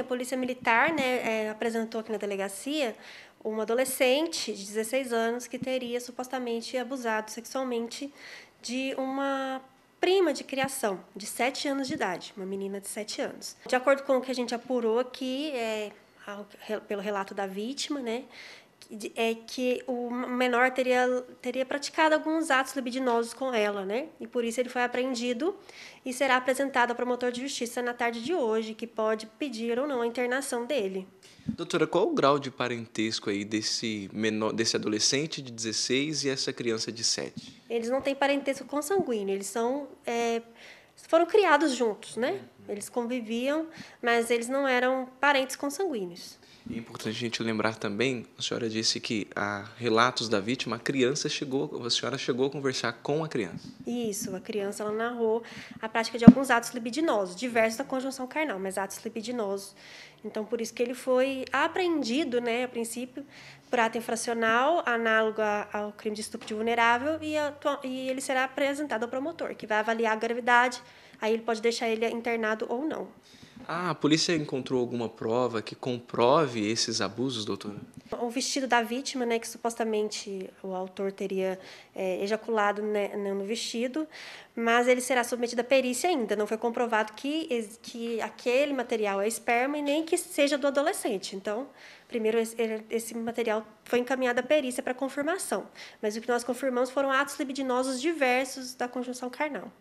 A polícia militar né, é, apresentou aqui na delegacia uma adolescente de 16 anos que teria supostamente abusado sexualmente de uma prima de criação, de 7 anos de idade, uma menina de 7 anos. De acordo com o que a gente apurou aqui, é, pelo relato da vítima, né, é que o menor teria, teria praticado alguns atos libidinosos com ela, né? E por isso ele foi apreendido e será apresentado ao promotor de justiça na tarde de hoje, que pode pedir ou não a internação dele. Doutora, qual o grau de parentesco aí desse, menor, desse adolescente de 16 e essa criança de 7? Eles não têm parentesco consanguíneo, eles são... É, foram criados juntos, né? Uhum. Eles conviviam, mas eles não eram parentes consanguíneos. E é importante a gente lembrar também, a senhora disse que há relatos da vítima, a criança chegou, a senhora chegou a conversar com a criança. Isso, a criança ela narrou a prática de alguns atos libidinosos, diversos da conjunção carnal, mas atos libidinosos. Então, por isso que ele foi apreendido, né, a princípio, por ato infracional, análogo ao crime de estupro de vulnerável, e, e ele será apresentado ao promotor, que vai avaliar a gravidade, aí ele pode deixar ele internado ou não. Ah, a polícia encontrou alguma prova que comprove esses abusos, doutora? O vestido da vítima, né, que supostamente o autor teria é, ejaculado né, né, no vestido, mas ele será submetido à perícia ainda. Não foi comprovado que, que aquele material é esperma e nem que seja do adolescente. Então, primeiro, esse material foi encaminhado à perícia para confirmação. Mas o que nós confirmamos foram atos libidinosos diversos da conjunção carnal.